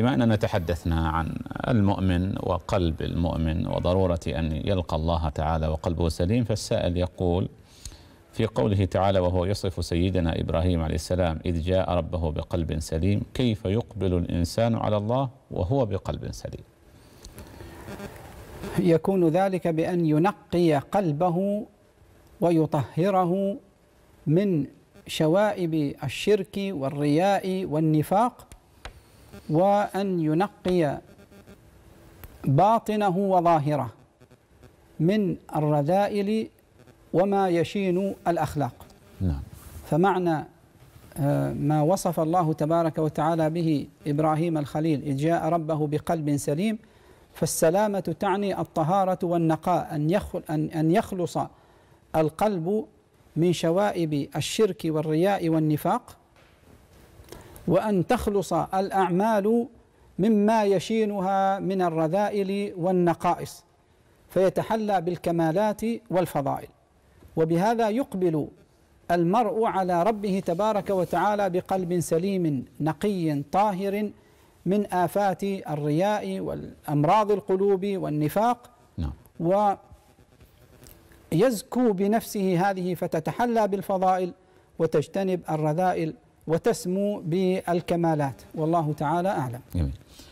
بما أننا تحدثنا عن المؤمن وقلب المؤمن وضرورة أن يلقى الله تعالى وقلبه سليم فالسائل يقول في قوله تعالى وهو يصف سيدنا إبراهيم عليه السلام إذ جاء ربه بقلب سليم كيف يقبل الإنسان على الله وهو بقلب سليم يكون ذلك بأن ينقي قلبه ويطهره من شوائب الشرك والرياء والنفاق وأن ينقي باطنه وظاهره من الرذائل وما يشين الأخلاق نعم. فمعنى آه، ما وصف الله تبارك وتعالى به إبراهيم الخليل إذ جاء ربه بقلب سليم فالسلامة تعني الطهارة والنقاء أن, يخل أن, أن يخلص القلب من شوائب الشرك والرياء والنفاق وأن تخلص الأعمال مما يشينها من الرذائل والنقائص فيتحلى بالكمالات والفضائل وبهذا يقبل المرء على ربه تبارك وتعالى بقلب سليم نقي طاهر من آفات الرياء والأمراض القلوب والنفاق نعم. ويزكو بنفسه هذه فتتحلى بالفضائل وتجتنب الرذائل وتسمو بالكمالات والله تعالى أعلم